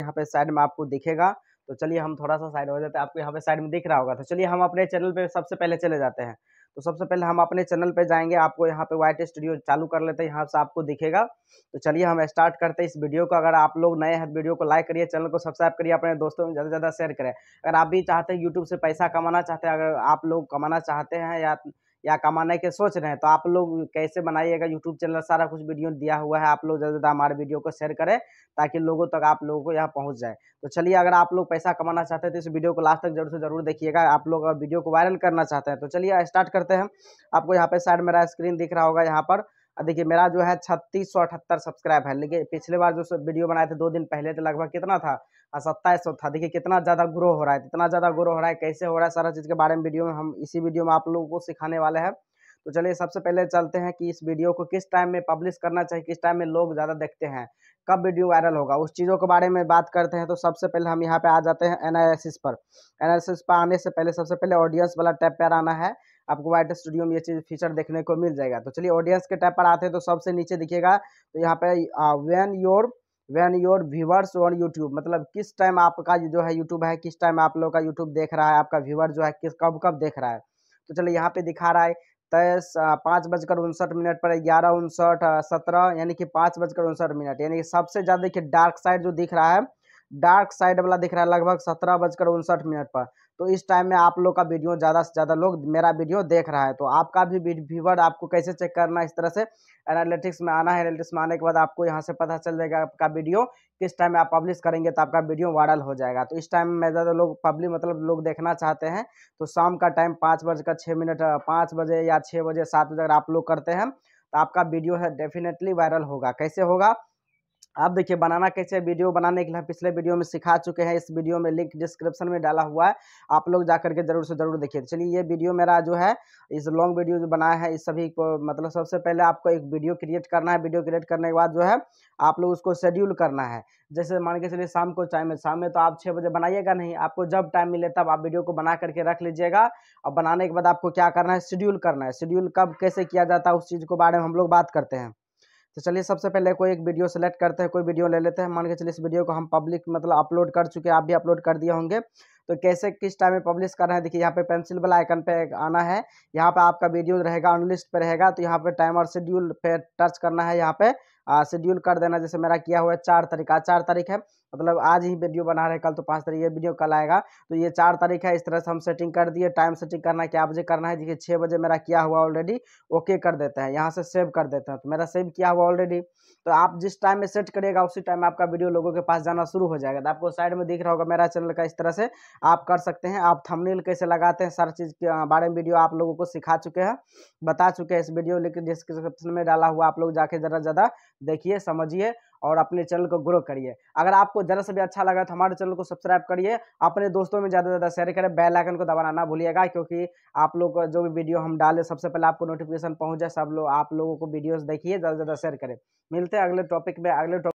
यहाँ पे साइड में आपको दिखेगा तो चलिए हम थोड़ा सा साइड हो जाते हैं आपको यहाँ पे साइड में दिख रहा होगा तो चलिए हम अपने चैनल पे सबसे पहले चले जाते हैं तो सबसे पहले हम अपने चैनल पे जाएंगे आपको यहाँ पे वाइट स्टूडियो चालू कर लेते हैं यहाँ से आपको दिखेगा तो चलिए हम स्टार्ट करते हैं इस वीडियो को अगर आप लोग नए हैं वीडियो को लाइक करिए चैनल को सब्सक्राइब करिए अपने दोस्तों में ज़्यादा से ज़्यादा शेयर करें अगर आप भी चाहते हैं यूट्यूब से पैसा कमाना चाहते हैं अगर आप लोग कमाना चाहते हैं या या कमाने के सोच रहे हैं तो आप लोग कैसे बनाइएगा यूट्यूब चैनल सारा कुछ वीडियो दिया हुआ है आप लोग ज़्यादा से ज़्यादा हमारे वीडियो को शेयर करें ताकि लोगों तक आप लोगों को यहाँ पहुँच जाए तो चलिए अगर आप लोग पैसा कमाना चाहते हैं तो इस वीडियो को लास्ट तक जरूर से जरूर देखिएगा आप लोग अगर वीडियो को वायरल करना चाहते हैं तो चलिए स्टार्ट करते हैं आपको यहाँ पर साइड मेरा स्क्रीन दिख रहा होगा यहाँ पर देखिए मेरा जो है छत्तीस सौ अठहत्तर सब्सक्राइब है लेकिन पिछले बार जो वीडियो बनाए थे दो दिन पहले तो लगभग कितना था हाँ, सत्ताईस सौ तो था देखिए कितना ज़्यादा ग्रो हो रहा है कितना ज़्यादा ग्रो हो रहा है कैसे हो रहा है सारा चीज़ के बारे में वीडियो में हम इसी वीडियो में आप लोगों को सिखाने वाले हैं तो चलिए सबसे पहले चलते हैं कि इस वीडियो को किस टाइम में पब्लिश करना चाहिए किस टाइम में लोग ज़्यादा देखते हैं कब वीडियो वायरल होगा उस चीज़ों के बारे में बात करते हैं तो सबसे पहले हम यहाँ पे आ जाते हैं एनालिसिस पर एनालिसिस पर आने से पहले सबसे पहले ऑडियंस वाला टैब पर आना है आपको वाइट स्टूडियो में ये चीज़ फीचर देखने को मिल जाएगा तो चलिए ऑडियंस के टैब पर आते हैं तो सबसे नीचे दिखेगा तो यहाँ पे when your when your viewers on YouTube मतलब किस टाइम आपका जो है यूट्यूब है किस टाइम आप लोग का यूट्यूब देख रहा है आपका व्यूवर जो है किस कब कब देख रहा है तो चलो यहाँ पे दिखा रहा है तेईस पाँच बजकर उनसठ मिनट पर ग्यारह उनसठ सत्रह यानी कि पाँच बजकर उनसठ मिनट यानी कि सबसे ज़्यादा देखिए डार्क साइड जो दिख रहा है डार्क साइड वाला दिख रहा है लगभग सत्रह बजकर उनसठ मिनट पर तो इस टाइम में आप लोग का वीडियो ज़्यादा से ज़्यादा लोग मेरा वीडियो देख रहा है तो आपका भी व्यूवर आपको कैसे चेक करना इस तरह से एनालिटिक्स में आना है एनालिटिक्स में आने के बाद आपको यहाँ से पता चल जाएगा आपका वीडियो किस टाइम में आप पब्लिश करेंगे तो आपका वीडियो वायरल हो जाएगा तो इस टाइम में ज़्यादा लोग पब्लिक मतलब लोग देखना चाहते हैं तो शाम का टाइम पाँच बजकर छः मिनट पाँच बजे या छः बजे सात बजे अगर आप लोग करते हैं तो आपका वीडियो है डेफिनेटली वायरल होगा कैसे होगा आप देखिए बनाना कैसे वीडियो बनाने के लिए पिछले वीडियो में सिखा चुके हैं इस वीडियो में लिंक डिस्क्रिप्शन में डाला हुआ है आप लोग जा करके जरूर से जरूर देखिए चलिए ये वीडियो मेरा जो है इस लॉन्ग वीडियो जो बनाया है इस सभी को मतलब सबसे पहले आपको एक वीडियो क्रिएट करना है वीडियो क्रिएट करने के बाद जो है आप लोग उसको शेड्यूल करना है जैसे मान के चलिए शाम को टाइम है शाम में तो आप छः बजे बनाइएगा नहीं आपको जब टाइम मिले तब आप वीडियो को बना करके रख लीजिएगा और बनाने के बाद आपको क्या करना है शेड्यूल करना है शेड्यूल कब कैसे किया जाता है उस चीज़ को बारे में हम लोग बात करते हैं तो चलिए सबसे पहले कोई एक वीडियो सेलेक्ट करते हैं कोई वीडियो ले लेते हैं मान के चलिए इस वीडियो को हम पब्लिक मतलब अपलोड कर चुके हैं आप भी अपलोड कर दिए होंगे तो कैसे किस टाइम में पब्लिश करना है देखिए यहाँ पे पेंसिल वाला आइकन पे आना है यहाँ पे आपका वीडियो रहेगा अनलिस्ट पे रहेगा तो यहाँ पे टाइम और शेड्यूल पे टच करना है यहाँ पे शेड्यूल कर देना जैसे मेरा किया हुआ है चार तारीख आज चार तारीख है मतलब आज ही वीडियो बना रहे कल तो पाँच तारीख ये वीडियो कल आएगा तो ये चार तारीख है इस तरह से हम सेटिंग कर दिए टाइम सेटिंग करना है क्या बजे करना है देखिए छः बजे मेरा किया हुआ ऑलरेडी ओके कर देते हैं यहाँ से सेव कर देते हैं तो मेरा सेव किया हुआ ऑलरेडी तो आप जिस टाइम में सेट करिएगा उसी टाइम आपका वीडियो लोगों के पास जाना शुरू हो जाएगा तो आपको साइड में दिख रहा होगा मेरा चैनल का इस तरह से आप कर सकते हैं आप थंबनेल कैसे लगाते हैं सारी चीज़ के बारे में वीडियो आप लोगों को सिखा चुके हैं बता चुके हैं इस वीडियो लेकिन डिस्क्रिप्शन में डाला हुआ आप लोग जाके ज़रा ज़्यादा देखिए समझिए और अपने चैनल को ग्रो करिए अगर आपको जरा से भी अच्छा लगा तो हमारे चैनल को सब्सक्राइब करिए अपने दोस्तों में ज़्यादा से ज़्यादा शेयर करें बेल आइकन को दबाना ना भूलिएगा क्योंकि आप लोग जो भी वीडियो हम डालें सबसे पहले आपको नोटिफिकेशन पहुँच जाए सब लोग आप लोगों को वीडियोज़ देखिए ज़्यादा से ज़्यादा शेयर करें मिलते हैं अगले टॉपिक में अगले